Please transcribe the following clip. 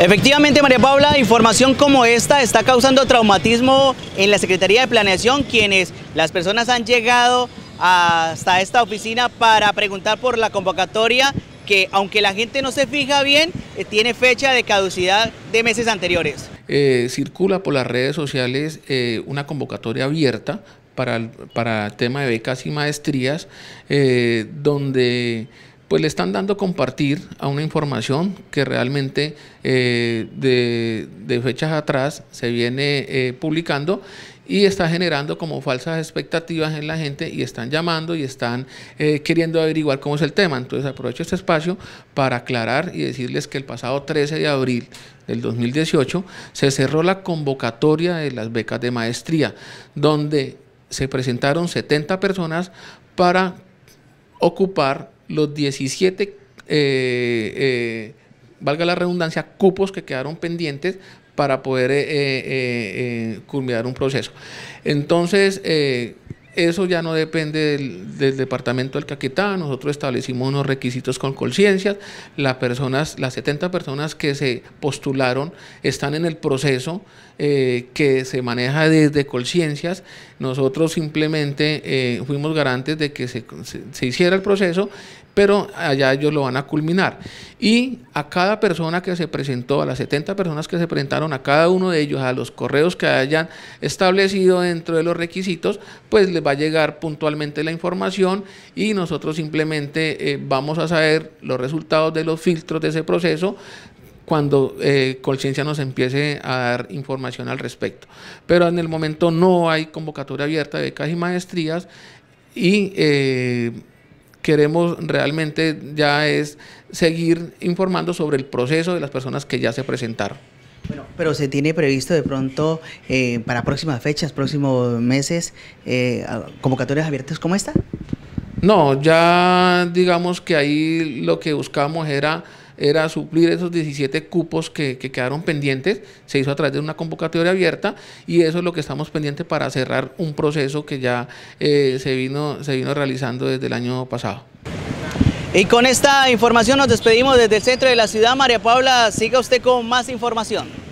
Efectivamente, María Paula, información como esta está causando traumatismo en la Secretaría de Planeación, quienes las personas han llegado hasta esta oficina para preguntar por la convocatoria que aunque la gente no se fija bien, eh, tiene fecha de caducidad de meses anteriores. Eh, circula por las redes sociales eh, una convocatoria abierta para el, para tema de becas y maestrías, donde pues le están dando compartir a una información que realmente eh, de, fechas atrás se viene eh, publicando y está generando como falsas expectativas en la gente y están llamando y están eh, queriendo averiguar cómo es el tema. Entonces aprovecho este espacio para aclarar y decirles que el pasado 13 de abril del 2018 se cerró la convocatoria de las becas de maestría, donde se presentaron 70 personas para ocupar los 17, eh, eh, valga la redundancia, cupos que quedaron pendientes para poder eh, culminar un proceso. Entonces, eso ya no depende del, departamento del Caquetá, nosotros establecimos unos requisitos con conciencia, las personas, las 70 personas que se postularon están en el proceso eh, que se maneja desde conciencias, nosotros simplemente eh, fuimos garantes de que se hiciera el proceso, pero allá ellos lo van a culminar. Y a cada persona que se presentó, a las 70 personas que se presentaron, a cada uno de ellos, a los correos que hayan establecido dentro de los requisitos, pues les va a llegar puntualmente la información y nosotros simplemente eh, vamos a saber los resultados de los filtros de ese proceso cuando eh, Colciencia nos empiece a dar información al respecto. Pero en el momento no hay convocatoria abierta de becas y maestrías y eh, queremos realmente ya es seguir informando sobre el proceso de las personas que ya se presentaron. Bueno, pero se tiene previsto de pronto eh, para próximas fechas, próximos meses, eh, convocatorias abiertas como esta? No, ya digamos que ahí lo que buscamos era era suplir esos 17 cupos que, quedaron pendientes, se hizo a través de una convocatoria abierta y eso es lo que estamos pendientes para cerrar un proceso que ya eh, se, vino, se vino realizando desde el año pasado. Y con esta información nos despedimos desde el centro de la ciudad. María Paula, siga usted con más información.